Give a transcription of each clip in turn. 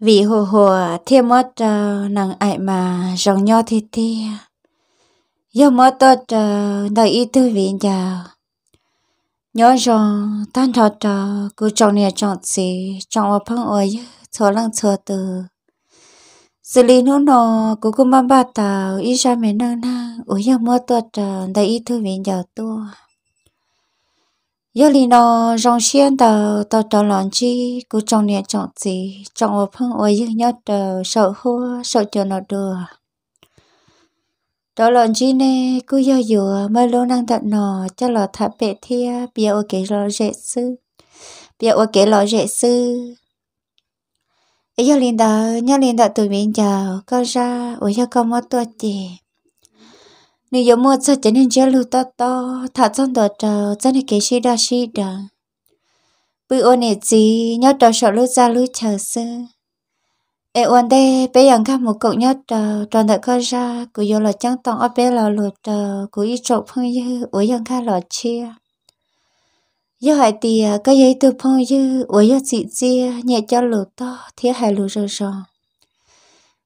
vì hồ hồ thiêm mất ờ, nàng ai mà rong nho thì thi giờ mất tớ ờ, đời ý tư vị nhà nhớ rằng tan thọ trò cứ trong nhà trong gì trong ở phong ơi thọ lăng thọ từ xử lý nó nó cứ cứ mang ba tàu ý ra mình năng năng ở giờ mất tớ ờ, đời ý tư vị nhà tôi giờ lì nó rong xiên tờ tờ tờ lon chi cứ trong nhà chọn gì trong ở phương ở dưới nhất tờ sợ hoa sợ cho nó đưa đó lon chi nè cứ giờ dừa mới lâu năng tận nó cho lọ thả bệ thia bia ở cái lọ rễ sư bia ở cái lọ rễ sư giờ lì đó nhớ lì đó tụi mình chào con ra ở giờ có mất tuột gì nếu giờ mua cho cho nên giờ lưu to to thả trong đó chờ cho nên cái gì đó gì đó bữa ôn này gì nhớ đó sợ lưu ra lưu chờ xưa em ôn đây bây giờ các một cậu nhớ đó tròn đại coi ra của giờ là chẳng tòng ở bên là lụt đó của ít chỗ phong như ở giờ các lọ chia giờ hai thì cái giấy từ phong như ở giờ chị chia nhẹ cho lưu to thế hải lưu rồi rồi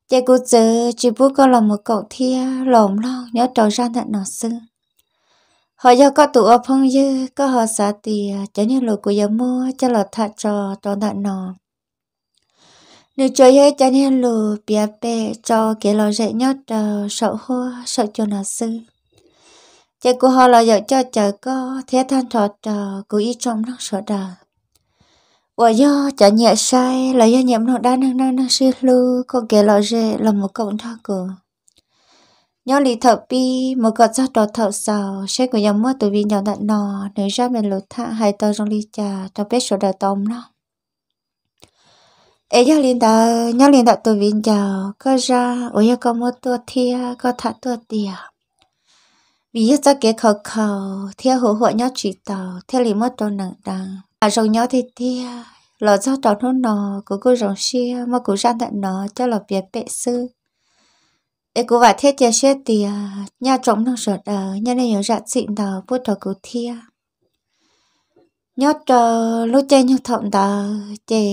chị cô giờ chỉ bố có lòng một cậu thia lồm lo nhớ trò ra thật nó sư họ do có tụ ở phong dư có họ xả tì chả như lụt của giờ mua cho lọt thật trò trò thật nó nếu chơi hết chả như lụt bia bê cho kia lò dậy nhớ trò sợ hoa sợ cho nó sư chị cô họ là giờ cho chờ có thế than trò trò cô ý trong nó sợ đời và do do trả nhẹ sai là là nhiệm đang đang đang suy rề một nhau lì thợ pi một gọt ra đỏ thợ sào xe của dòng mua từ viên dòng đặt nò để ra mình lột thạ hai tờ trong ly trà trong bếp số đà tôm nó ấy nhau liền đạo nhau liền đạo từ viên dòng có ra ở nhà có mua tua thia có thạ tua tia vì nhất ra kế khẩu khẩu theo hữu hộ nhau chỉ tàu theo lì mua tàu nặng đằng à rồng nhau thì tia lò cho tròn nó nò cứ cứ rồng xia mà cứ sang tận nó cho lò biệt bệ sư ê cô vài thiết chia xe thì nhà trống nó sợ đờ nhà này nhớ dạ xịn đờ bút thọ cứ thia nhớ chờ lúc chơi nhớ thọng đờ chè,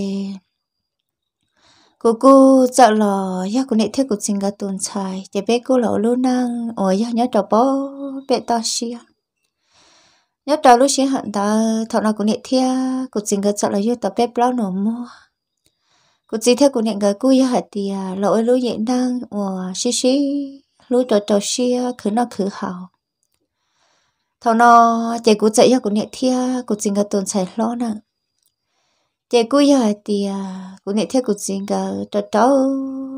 cô cô sợ lò nhà cô nệ thiết cô sinh cả tuần xài chỉ bé cô lỗ luôn năng ôi nhà nhớ trò bó bé to xia nhất đầu lúc xin hận ta thọ nào cũng nhẹ thia cuộc tình ngờ sợ là yêu tập bếp lo nổ mua cuộc chỉ theo cũng nhẹ người cú yêu hận thì lỗi lúc nhẹ năng và xí xí lúc à, à, trò trò xí khứ nó khứ hào thọ nào chạy cuộc chạy yêu cũng nhẹ thia cuộc tình ngờ tồn chạy lo nè chạy cú yêu hận thì cuộc nhẹ theo cũng chỉ ngờ trò trò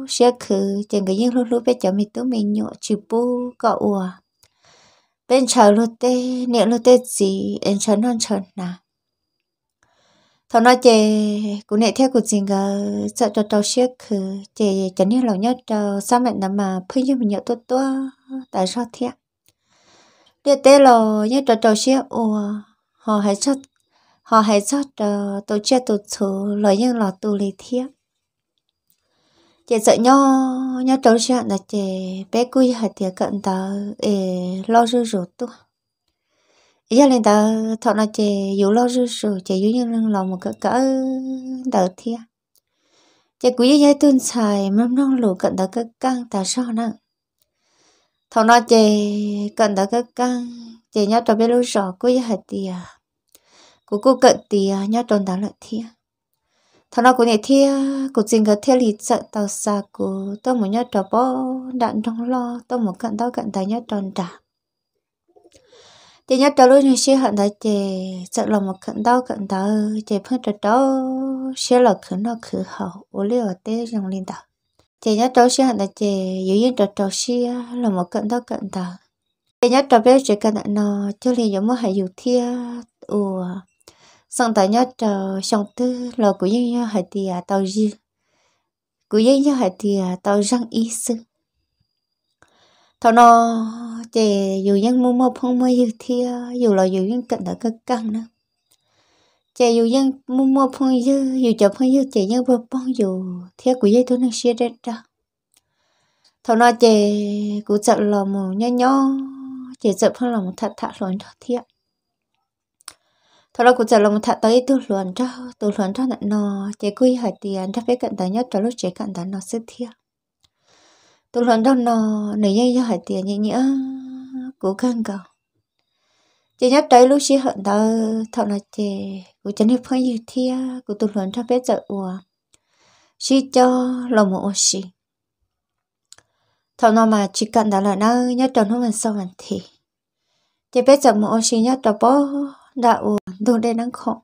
xí khứ chạy ngờ những lúc lúc bé cháu mình tụi mình nhọ chịu bu cọ ủa bên chờ lô tê niệm lô tê gì em chấn hơn chấn nà thọ nói chè cũng nệ theo cuộc chính gờ sợ cho tàu xiếc khử chè chấn như lâu nhất cho sao mẹ nằm mà phơi như mình nhớ tốt tốt tại sao thế để tê lò như cho tàu xiếc ủa họ hãy cho họ hãy cho tổ chức tụt chức lời như lò tù lì thiết chị sợ nhau nhau trâu sợ là chị bé cùi hạt thì cận tờ để lo rư rụt tu giờ lên tờ thọ là chị dù lo rư rụt chị dù như lần lòng một cỡ cỡ đợt thia chị cùi với tuân xài mâm non lù cận tờ cỡ căng tờ so nặng thọ là chị cận tờ cỡ căng chị nhau trâu bé lú rọ quý hạt thì cô cô cận thì nhau trâu tờ lợi thia thằng nào cũng này thia cụ chính cái thia lì sợ tàu xa cụ tôi muốn nhát trò bó đạn trong lo tôi muốn cận tao cận tài nhát tròn trả thì nhớ trò luôn như xe hận đại chè sợ là một cận tao cận tao chè phân trò đó xe là khử nó khử hậu ô ở tê dòng liên đạo thì nhớ trò xe hận đại chè dữ như trò trò xe là một cận tao cận tao thì nhớ trò bé chỉ cận nó cho liền giống một hệ dụ thia ủa xong tại nhớ chờ xong tư lò của dân nhớ hạt thì à tàu gì của dân nhớ hạt thì à tàu răng ý sư thọ nó chè dù nhân mua mua phong mua dù thia à, dù là dù nhân cận đã cái căng nữa chè dù nhân mua mua phong dư dù chợ phong dư chè nhân bơ bông dù thia của dân tôi năng xia ra ra thọ nó chè của chợ lò mù nhớ nhớ chè chợ phong lò mù thật thật rồi đó thiệt thôi là cũng giờ là một thằng tới tôi luận cho tôi luận cho nè nó chế quy hỏi tiền cho phép cận tới nhất cho lúc chế cận tới nó sẽ thiệt tôi luận cho nó nếu như hỏi tiền như nghĩa cố gắng cầu chế nhất tới lúc chỉ hận tao thằng là chế cũng chân hiệp phong yêu thia cũng tôi luận cho phép giờ ủa chỉ cho lòng một xì thằng nào mà chỉ cận tới là nó nhất trong nó mình sau mình thì chỉ biết giờ một xì nhất cho bố đã u đồ đen nắng khổ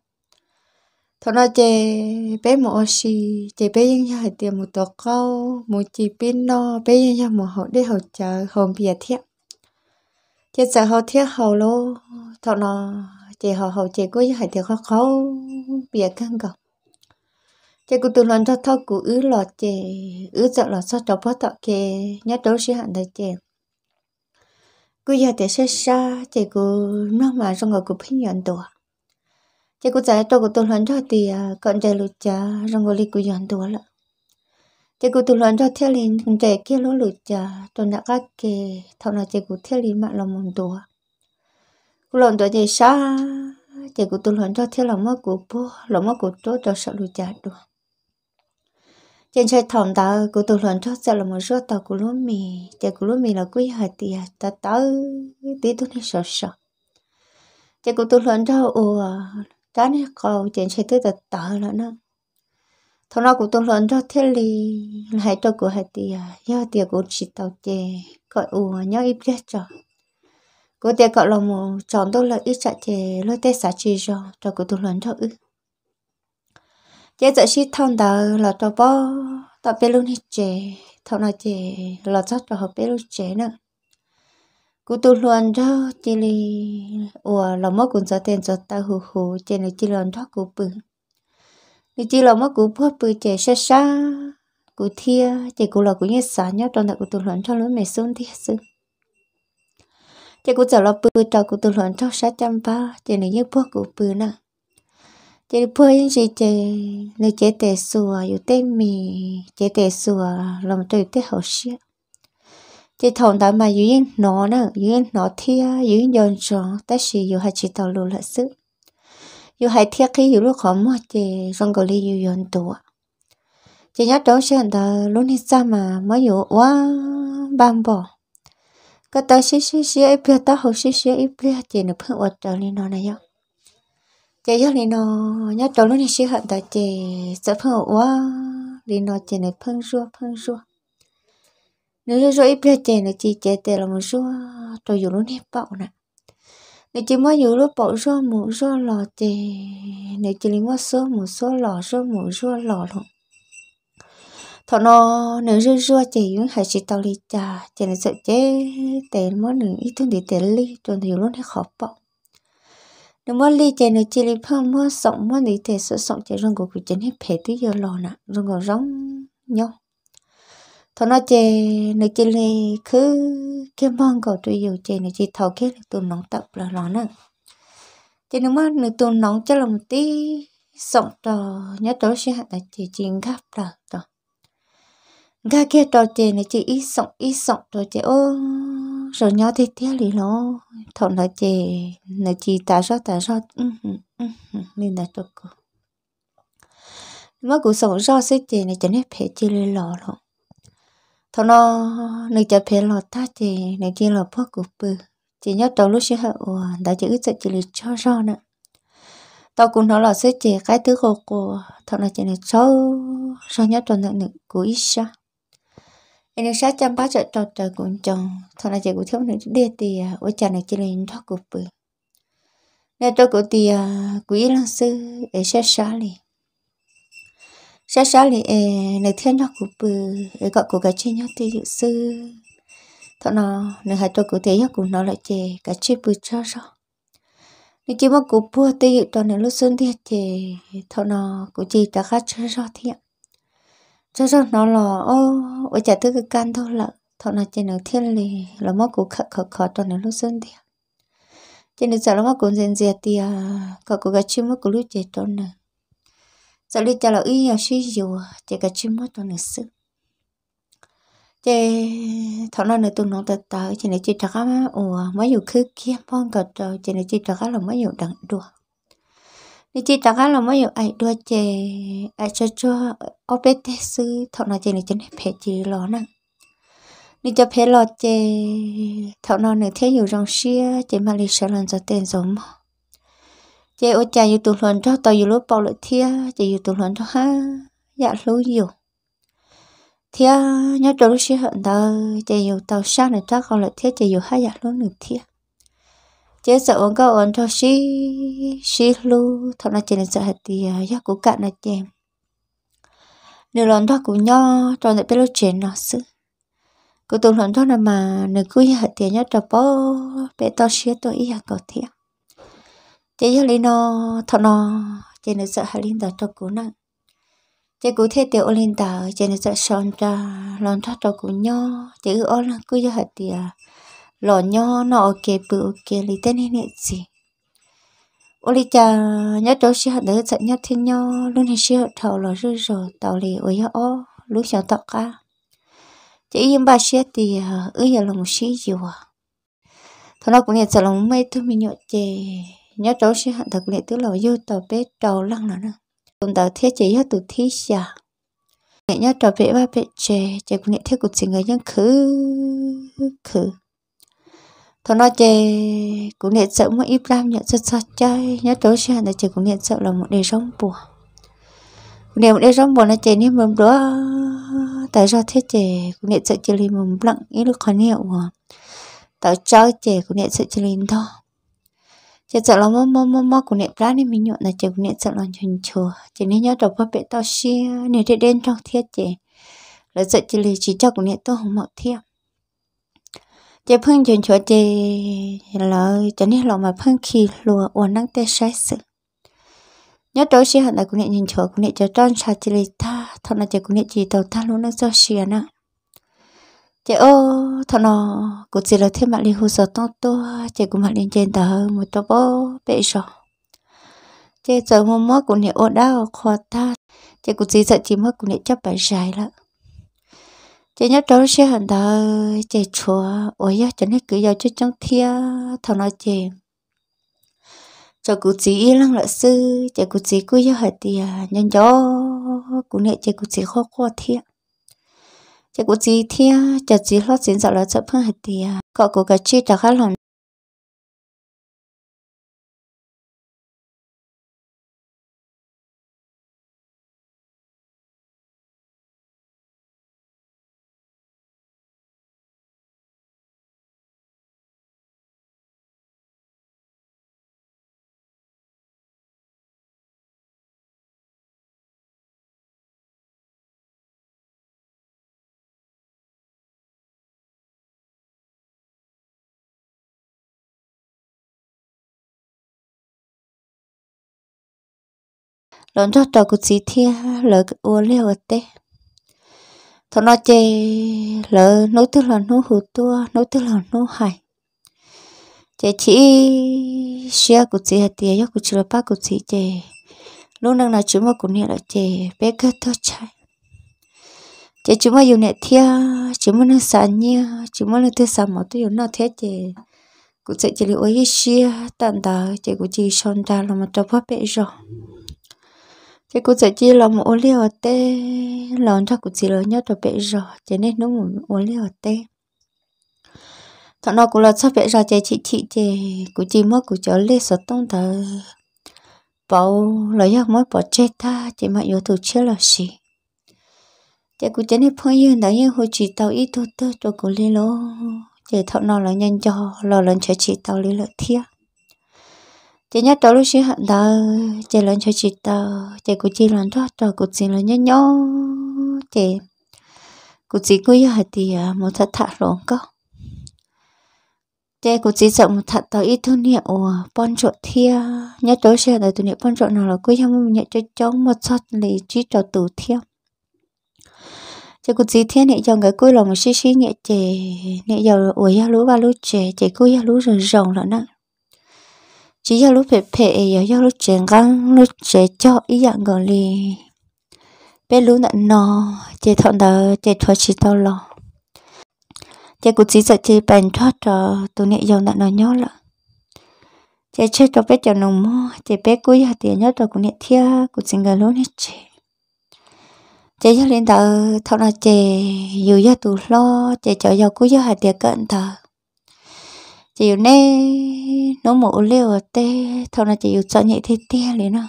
thọ nó chè bé mồ xì chè bé yên nhà hạt tiền một tổ câu một chỉ pin no bé yên nhà một hậu để hậu chờ hậu bìa thiếp chè sợ hậu thiếp hậu lô thọ nó chè hậu hậu chè cố nhà hạt tiền khó khó bìa căng cầu chè cụ tụ lần cho thọ cụ ứ lọ chè ứ sợ lọ sao cho bớt thọ kè nhát đấu sĩ hạn đời chè cứ giờ để xe xa thì cứ nó mà trong người cứ phim nhận đồ thì cứ giải tôi của tôi luận cho thì à, còn chạy lụt cha trong người cứ nhận đồ là thì cứ tôi luận cho theo liền chạy kia lỗ lụt cha tôi đã các kề thằng nào chạy cứ theo liền mà lòng một đồ cứ lòng tôi chạy xa thì cứ tôi luận cho theo lòng mất của bố lòng mất của tôi tôi sợ lụt cha được trên chơi thòng đó cô tôi lần trước sẽ là một số tao của lúa mì chạy của lúa mì là quý hạt thì ta tới tí tôi đi sợ sợ chạy của tôi lần trước ồ đó này cầu trên chơi tới tờ tờ là nó thằng nào cũng tự lần cho thế li hãy cho của hạt thì do tiền của chị tàu chè gọi ồ nhớ ít biết rồi cô tiền gọi là một chọn tôi là ít chạy chè lôi tay xả chi rồi cho tự tôi cho trước chế giờ xí thon đó là tao bó tao biết luôn hết chế thon là chế là chắc là học bé luôn chế nữa cú tu luôn cho chỉ li ủa là mất cũng sợ tiền cho ta hù hù chế này chỉ lần cho cú bự đi chỉ là mất cú bớt bự chế xa xa cú thia chế cú là cú nhét xả nhá trong đó cú tu luôn cho lối mày xuống thia xuống chế cú trở lại bự cho cú tu luôn cho sáu trăm ba chế này nhét bớt cú bự nữa chế bữa yên chị chế lấy chế tè sùa yêu tê mì chế tè sùa làm tôi tê hậu xia chế thòng đó mà yêu yên nó nữa yêu yên nó thia yêu yên dọn tròn ta chỉ yêu hai chị tàu lù lại sức yêu hai thia khi yêu lúc khó mua chế xong gọi li yêu dọn tù chế nhát đó sẽ đó luôn hết ra mà mới yêu quá bam bỏ cái ta xí xí xí ấy bia ta hậu xí xí ấy bia chế nó phương ở trở lên nó này nhau giờ giờ lên nó nhớ trâu lúc này sẽ hận tại chị sợ phân hậu quá lên nó chị này phân rua phân rua nếu rua rua ít biết chị này chị chị tệ làm một rua trâu dù lúc này bạo nè nếu chị mới dù lúc bạo rua một rua lò chị nếu chị linh mất số một số lò rua một rua lò luôn thọ nó nếu rua rua chị vẫn hay chị tao đi trà chị này sợ chế tệ mất nữa ít thương để tệ ly trâu dù lúc này khó bảo nếu mà li chơi nữa chỉ li phong mà sống mà đi thể sự sống chơi rong của cứ chơi hết phải tới giờ lo nè rong của rong nhau thôi nó chơi nữa chỉ li cứ cái mong cầu tôi yêu chơi nữa chỉ thầu cái tôi nóng tập là lo nè chơi nếu mà nữa tôi nóng chơi lòng tí sống trò nhớ tới sẽ hạt là chơi chỉ gấp là trò gấp kia trò chơi nữa chỉ ít sống ít sống trò chơi ô rồi nhau thì thế lì lo thọ là chè là chị ta rót ta rót nên là cho cô mà cũng sống rót sẽ chè này cho nên phải chè lì lo lo thọ nó nó cho phải lo ta chè nó chỉ lo phước của bự chỉ nhớ đầu lúc sẽ hậu đã chỉ ít chè lì cho rõ nữa tao cũng nói là sẽ chè cái thứ của cô thọ nó chè này cho rồi nhớ đầu nữa của ít sao em nên sát chăm bát trợ trâu trợ cũng chồng thằng này chỉ có thiếu nữa đi thì với à. chà này chị lên thoát cục bự nên tôi cũng thì à, quý lăng sư để sát sát liền sát sát liền này thiên thoát cục bự để gọi của cái chi nhóc thì dụ sư thằng nào nên hai tôi cũng thấy nhóc cũng nói lại chè cái chi bự cho sao nên chỉ mong cũng bùa thì dụ toàn này lúc xuân thì chè thôi nó cũng chỉ ta khác cho sao thiệt cho cho nó là ô ở chả thứ cái can thôi là thọ là trên nó thiên lì là mất cú khờ khờ khờ toàn là lúc sơn thì trên nó sợ là mất cú dền dẹt thì à có cú gạch chim mất cú lúc chết toàn nè sợ đi chả là ý nhiều suy dù chỉ gạch chim mất toàn là sư chế thọ là nửa tuần nó tật tớ trên này chỉ trắc á mà ủa mấy dù khứ kia phong cật trên này chỉ trắc á là mấy dù đặng đùa นี่จีตาก้าเราไม่อยู่ไอ้ด้วยเจไอ้จะชั่วเอาไปเตซื้อเท่านั้นเจนี่จะเพจจีร้อนอ่ะนี่จะเพจรอเจเท่านั้นหนึ่งเที่ยวอยู่ตรงเชียเจมาลิเชลันจะเต้นสมเจโอใจอยู่ตุลนท่อต่ออยู่รูปปอลเทียเจอยู่ตุลนท่อฮะอยากรู้อยู่เทียยอดรู้เชียเห็นเด้อเจอยู่เตาชาหนึ่งท่อเขาเลยเทียเจอยู่ห้าอยากรู้หนึ่งเทีย chế sợ ổn có ổn cho xí xí lu thằng là chỉ là sợ hạt tìa à, giác của cạn là chèm nếu lần thoát của nho tròn để biết lúc chuyện nó sự cứ tụi lần thoát là mà nếu cứ hạt tìa nhớ trò bó bé to xí tôi ý hạt cổ thiệt chế giác lý nó thằng nó chỉ là sợ hạt linh đó cho cú nặng chế cú thế tiểu linh đó chỉ là sợ son cho lần thoát cho cú nho chế ổn là cứ hạt tìa lò nho nọ kề bự kề lì tên hết nè gì ô lì cha nhớ đâu xí hạt đỡ chạy nhớ thiên nho luôn hết xí hạt thầu lò rư rồi tàu lì ôi yếu ô lúc cháu tọt ca chỉ yên ba xí thì ứ giờ lòng xí gì à, à. thôi nó cũng nhớ sợ lòng mây thôi mình nhọ chè nhớ đâu xí hạt thật lệ tứ lò yêu tàu bé trầu lăng nữa nè tụm tàu thế chỉ hết tụt thế xà nhớ trò bé ba bé chè chè cũng nhớ thiết cũng chỉ người nhân khứ khứ thôi nói chê cũng nên sợ mà ít ram nhận rất sạch chơi nhớ tối xe là chỉ cũng nên sợ là một đời sống buồn cũng một đời sống buồn là chê nếu mầm đó tại sao thế chê cũng nên sợ chơi lên mầm lặng ít lúc khó nhiều mà tại sao chê cũng nên sợ chê lên thôi chơi sợ là mơ mơ mơ mơ cũng nên ra nên mình nhận là chê cũng nên sợ là chần chừ chê nên nhớ đọc bắp bẹ tao xia nếu thế đen trong thiết chê là sợ chơi lên chỉ cho cũng nên tôi không mọc thiệp chế phương chuyện chỗ chị, lời cho nên lòng mà phương khi lùa uốn năng tê sai sự nhớ tối xí hận là cũng nhận nhìn chỗ cũng nhận cho tròn sao chỉ lấy ta thọ là chế cũng nhận chỉ tàu ta luôn năng do xìa nữa chế ô thọ nó cũng chỉ là thêm bạn liên hồ sơ to to, chế cũng bạn liên trên tờ một chỗ bố bệ rồi chế giờ mua mua cũng nhận ô đau khó ta chế cũng chỉ sợ chỉ mất cũng nhận chấp bài dài lắm chỉ nhớ đâu sẽ hẳn đó chỉ chúa, ôi ya chẳng hết cứ giờ cho trong thia thằng nói chị cho cụ chỉ lăng lợi sư chỉ cụ chỉ cứ giờ hết thì nhân gió cụ nệ chỉ cụ chỉ khó qua thia chỉ cụ chỉ thia chỉ chỉ lo xin sợ là chấp hơn hết thì có cụ cái chi trả khá lòng lần đó tôi cũng chỉ thiên, lỡ ô liều ở tê thằng nó chơi, lỡ nấu tức là nấu hủ tua nấu tức là nấu hải chơi chỉ xia cũng chỉ hạt tiền yếu cũng chỉ là ba cũng chỉ chê lúc năng là chúng mà cũng nhẹ là chơi, bé cái thôi chạy chơi chúng mà dùng nhẹ thia chúng mà nó sàn nhia chúng mà nó thia sàn mà tôi dùng nó thế chơi, cũng sẽ chỉ là ôi xia tận đó chơi cũng chỉ xong ra là mà tao phá bể rồi chỉ cũng chỉ chỉ là một ô liu tê lòng cho cũng chỉ là nhớ cho bé rò cho nên nó một ô liu tê thằng nó cũng là sắp bé rò chị chị chị chị cũng chỉ mất cũng trở lên sợ tông thở bảo là nhớ mất bỏ chết ta chỉ mà yếu tụ chưa là gì chị cũng chỉ nên phong yên đã yên hồi chỉ tao ít thôi tôi cho cũng lên lỗ chị thằng nó là nhân cho là lần chạy chị tao lên lợi thiệt chị nhớ tao lúc xí hận đó chị lớn cho chị tao chị cũng chị lớn đó tao cũng chị lớn nhớ nhớ chị cũng chị cũng giờ thì à, một thật thả rộng có chị cũng chị sợ một thật tao ít thứ ủa bọn trộn thia nhớ tối xí là tụi niệm bọn trộn nào là cứ nhau mình nhận cho chống một sót lì chỉ cho tử thiêm chị cũng chỉ thiên này chồng cái cuối lòng một xí xí nhẹ chè nhẹ giờ ủa ya lú ba lú chè chè cứ ya lú rồi rồng là nặng chỉ giờ lúc phê phê giờ giờ lúc chèn gan lúc chế cho ý dạng gọi li bé lúc nãy nó chế thọn đó chế cho chỉ tao lo chế cũng chỉ sợ chế bèn thoát cho tụi nãy giờ nãy nó nhớ là chế chế cho bé cho nó mua chế bé cuối giờ tiền nhớ cho cũng nãy thia cũng xin gần luôn hết chế chế giờ lên đó thọn là chế dù giờ tụi lo chế cho giờ cuối giờ hạt tiền cận thà chỉ nè nó mổ liều tê thôi là chỉ cho nhẹ thế tia liền nó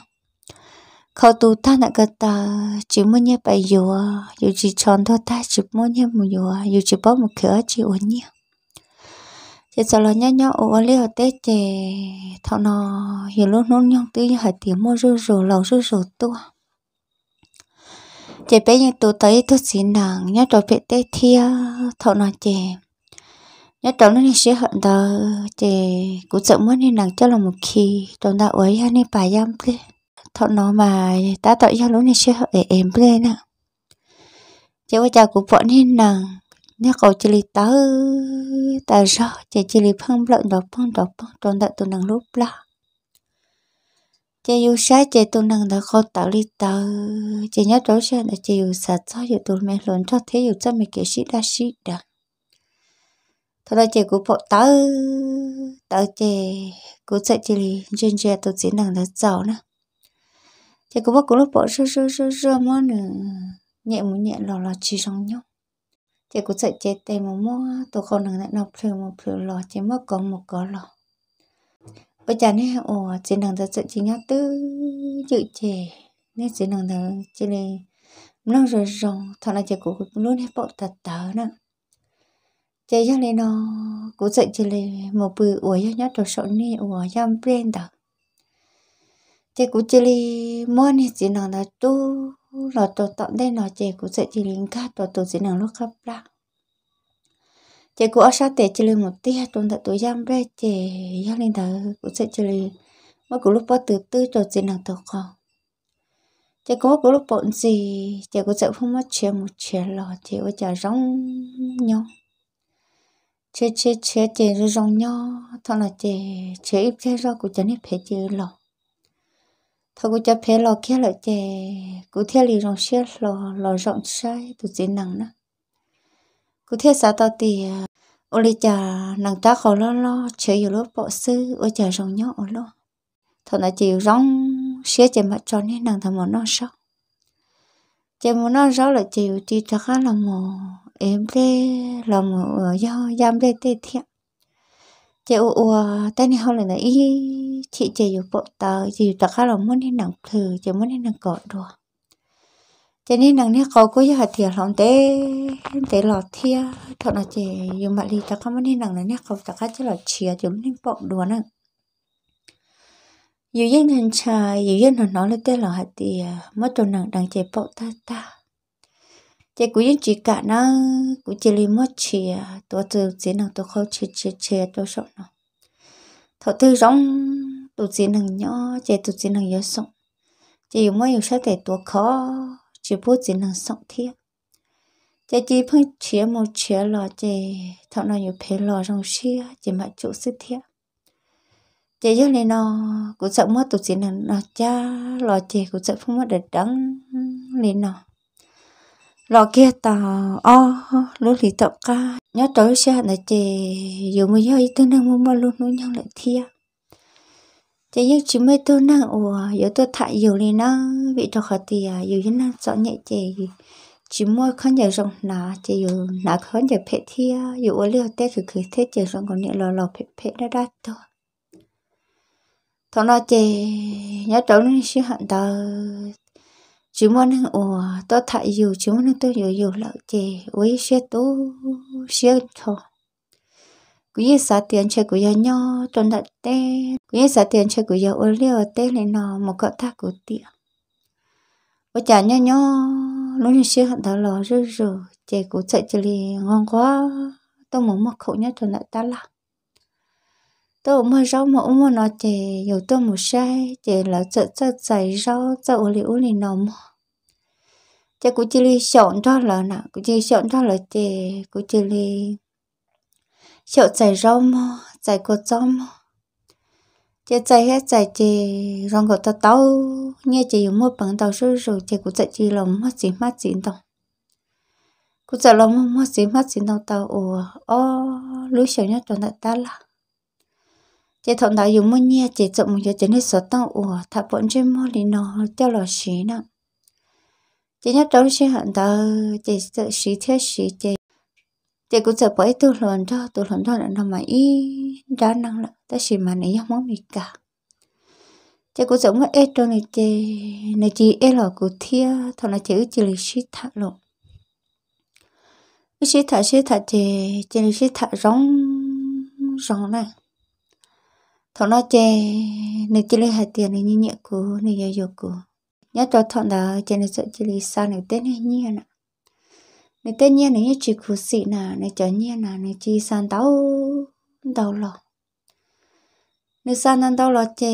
khâu tu ta nãy cái ta chỉ muốn nhẹ bài dùa dù chỉ chọn thôi ta chỉ muốn nhẹ một dùa dù chỉ bao một cửa chỉ uống nhẹ chỉ sợ là nhau nhau uống liều tê chè thôi nó hiểu lúc nó nhau tư như hạt tiếng mua rú rú lẩu rú rú tua chỉ bé như tu thấy tôi xin nàng nhau trò việc tê thia thôi nó chè nhớ tớ nó sẽ hận tớ thì cũng sợ muốn nên nàng cho là một khi chúng ta ấy ha nên phải yam ple thọ nó mà ta tạo ra lúc này sẽ hận để em ple nè chỉ bây giờ cũng bọn nên nàng nếu cậu chỉ lì tớ ta rõ chỉ chỉ lì phăng lợn đó phăng đó phăng chúng ta tụi nàng lúc la chỉ yêu sai chỉ tụi năng đã không tạo lý tớ, chỉ nhớ đối xe là chỉ yêu sạch sao dù tụi mình lớn cho thế yêu cho mình kể sĩ đã sĩ được tôi là chị của bộ tớ tớ chị của chị chị trên chị tôi chỉ nàng là giàu nè chị của bộ cũng lúc bộ rơ rơ rơ rơ món nhẹ một nhẹ lò lò chỉ trong nhau chị của chị chị tê một món tôi còn nàng lại nộp phiếu một phiếu lò chị mất có một có lò bây giờ này ồ chị nàng thật sự chị nhá tư dự trẻ nên chị nàng thật chị này nó rồi rồng thật là chị của luôn này bộ tật tớ nữa chế cho nên nó ờ, cố dậy chỉ là một bữa uống cho nhát rồi sợ nè uống cho em bên đó chế cố chỉ là mỗi ngày chỉ nó là tu là tổ tận đây nó chế cố dậy chỉ là khác tổ tổ chỉ nó lúc khắp lắm chế cố ở sát tệ chỉ là một tia tuần thật tuổi giam bên chế cho nên đó cố dậy chỉ là mỗi lúc bắt từ từ tổ chỉ nó tổ khó chị cố của lúc bận gì chị cố sợ không mất chuyện một chuyện lò chị có chả rong nhau chế chế chế chế rồi rong nhau thằng là chế chế ít chế rồi cũng chẳng biết phải chế lò thằng cũng chẳng phải lò kia là chế cũng theo lì rong xe lò lò rong sai tụi chế nặng nữa cũng theo sao tao thì à, ô lì chả nặng ta khó lo lo chế nhiều lúc bỏ sư ô chả rong nhau ô lo thằng là chế rong xe chế mà cho nên nặng thằng mỏ nó sao chế mỏ nó rõ là chế đi khác là mỏ เอ็มเล่เราเออย่อยามเล่เตเทียเจ้าอวแต่ในห้องเลยนะอีชีเจอยู่ปกตาอยู่ตะข้าเราไมนให้หนังเธอจะไมนให้หนังเกาะด้วยจะนี่หนังเนี่ยเขาก็ยาเถียง้องเต้เต้หลอดเทียถอดเจอยู่มาลีตะข้าไม่ให้หนังเลยเนี่ยเขาตะข้าจะหลอดเชียจะไม่ให้ปกด้วยนงอยู่ยั่เงินชายอยู่ยังหนอนน้องเล่เต้หลอดเทียมาตัวหนังดังเจ็บปกตาตา chị cũng yên chỉ cả nó cũng chỉ lấy mất chỉ à? tôi từ chỉ nào tôi không chỉ chỉ chỉ tôi sợ nó thọ tư rong tôi chỉ nào nhỏ chị tôi chỉ nào nhớ sống chị mới mấy sẽ thể tôi khó chỉ bố chỉ nào sống thiệt chị chỉ phân chỉ một chỉ lò chị thọ nào nhiều phê lò rong xia chỉ mà chỗ sức thiệt chị giờ này nó cũng sợ mất tôi chỉ nào nó cha lò chị cũng sợ không mất được đắng lên nó lo kia tà o lúc thì tập ca nhớ tới xe là chị dù mới yêu tôi đang muốn mua luôn nuôi nhau lại thia chị yêu chỉ mới tôi năng ủa giờ tôi thay dù này nó bị cho khỏi tiền dù như năng sợ nhẹ chị chỉ mua khăn giờ rộng nà chị dù nà khăn giờ phê thia dù ở liều tết thì cứ thế chị rộng còn nhẹ lò lò phê phê đã đắt thôi thằng nó chị nhớ tới nó sẽ hận đời chỉ muốn ăn ủa tôi thay dù chỉ muốn hăng tôi dù dù lợi chè với xe tố xe thọ cứ như xả tiền chơi của giờ nho tròn đặt tê cứ như xả tiền chơi của giờ ô liu tê này nọ một cỡ thác của tiệm ô chả nho nho lúc như xe hận thảo lò rư rư chè của chạy chơi ngon quá tôi muốn mặc khẩu nhá tròn đặt ta lạc tôi mà rau mà ông nó chè dù tôi một say, chè là sợ sợ xảy rau sợ uống lì uống lì nồng chè cũng chỉ li chọn ra là nè cũng chỉ chọn ra là chè cũng chỉ li chọn xảy rau mà xảy có rau mà chè chạy hết chạy chè rong gọi ta tao nghe chè dùng một bằng tàu sư rồi chè cũng chạy chỉ lòng mất gì mất gì tao cũng chạy là mất gì mất gì tao tao ồ ô lúc sớm nhất tuần tại ta là chị thằng đó dùng mua nhia chị chụp một giờ trên hết sợ tao ủa thà bọn trên mua lì nó tiêu lò xí nè chị nhớ đâu xí hận tao chị tự xí thế xí chị chị cũng sợ bởi tôi lần đó tôi lần đó là nó mà ý đã năng lực ta xí mà nãy không muốn bị cả chị cũng sợ mất ế cho này chị này chị ế lò của thia thằng là chị ư chị lì xí thà lộ xí thà xí thà chị chị lì xí thà rong rong này thọ nó che nếu chỉ lấy hạt tiền này như nhẹ cũ nếu giờ giờ cũ nhớ cho thọ đó chê nếu sợ chỉ lấy sao nếu tết này nhiên ạ nếu tết nhiên nếu như chỉ cũ xị nà nếu chở nhiên nà nếu chỉ san tao đầu lọ nếu san tan tao lọ che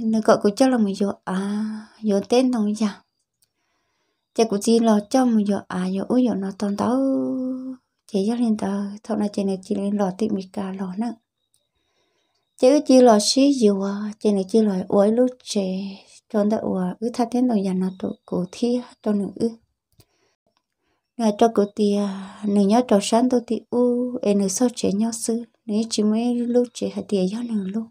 nếu gọi cũng cho là mình giờ à giờ tết thằng già chê cũng chỉ lo cho mình giờ à giờ ui giờ nó toàn tao chế cho lên tờ thọ nó chê nếu chỉ lên lọ thì mình cả lọ nữa chứ chỉ là xí gì à chỉ là chỉ là uối lúc trẻ cho nên là ư thà thế nào nhà nó tụ cổ thi cho nên ư ngày cho cổ à, nếu nhớ trò sáng tôi thì u em nữ sau trẻ nhớ sư nếu chỉ mới lúc trẻ hạt tia do nữ lúc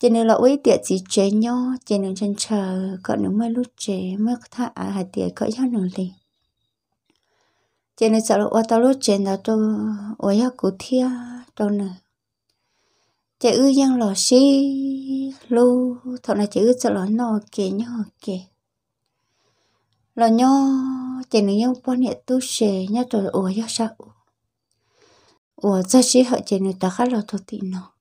chỉ nên là uy tiệt chỉ trẻ nhau chỉ nên chân chờ cậu nữ mới lúc trẻ mới thà hạt tia có do nữ liền chỉ nên sợ là ô tao lúc trẻ nào tôi ô ya cổ thi cho nên chị ư dân lò xí lu thọ là chị ư cho lò nò kì nhò kì lò nhò chị nữ nhân bọn nhẹ tu xề nhá trời ủa do sao ủa ra xí họ chị nữ ta khá lò thọ tị nọ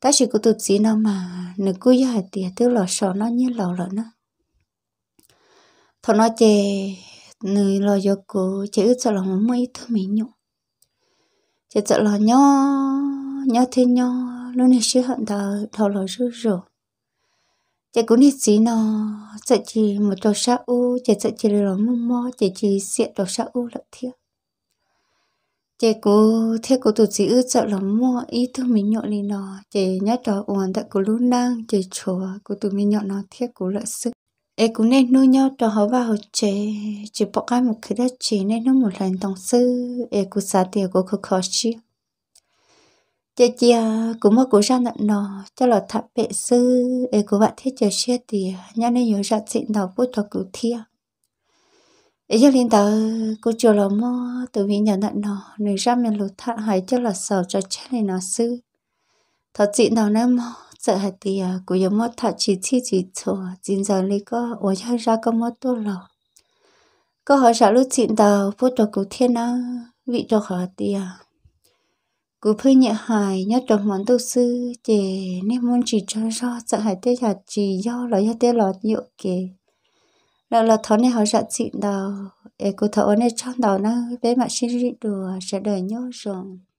ta chỉ có tụt gì nó mà nữ cứ giờ tiền tức lò sò nó như lò lò nó thọ nó chị nữ lò do cô chị ư cho lò mấy thứ mình nhụ chị cho lò nhò nhớ thế nhớ lúc này chưa hận thờ thầu lỡ rư rửa chị cũng nít gì nó chạy chỉ một trò sa u chạy chạy chỉ lỡ mông mò chị chỉ xịt trò sa u lỡ thiệt chị cũng theo cũng tụt chị ước sợ lắm mò ý thức mình nhọn lên nó chị nhớ trò uẩn tại của lúc đang chị chùa của tụi mình nhọn nó thiết cũng lợi sức em cũng nên nuôi nhau cho họ vào chế chỉ bỏ cái một cái đất chỉ nên nó một lần tổng sư em cũng xả tiền của khó khó chịu chị chị cũng mất cũng sang nặng nọ cho là thập bệ sư để cô bạn thiết chờ xe thì nhà nên nhiều ra xịn đầu bút thuật cử thiêng để cho linh tờ cô chùa là mò từ vì nhà nặng nọ người ra mình lột thạ hải cho là sầu cho chết này nó sư thật xịn đầu nên mò sợ hạt thì của giờ mò thạ chỉ chi chỉ chỗ chỉ giờ lấy có ở cho ra có mò tu lò có hỏi sao lúc xịn đầu bút thuật cử thiên á vị cho khỏi tiền cứ phơi nhẹ hài nhớ trong món tu sư chè nên muốn chỉ cho rõ sợ hại tê hạt chỉ do là do tê lọt nhiều kì là là thọ này họ dạ chị đào để cô thọ này trong đào nó bé mặt xin rị đùa sẽ đời nhớ rồi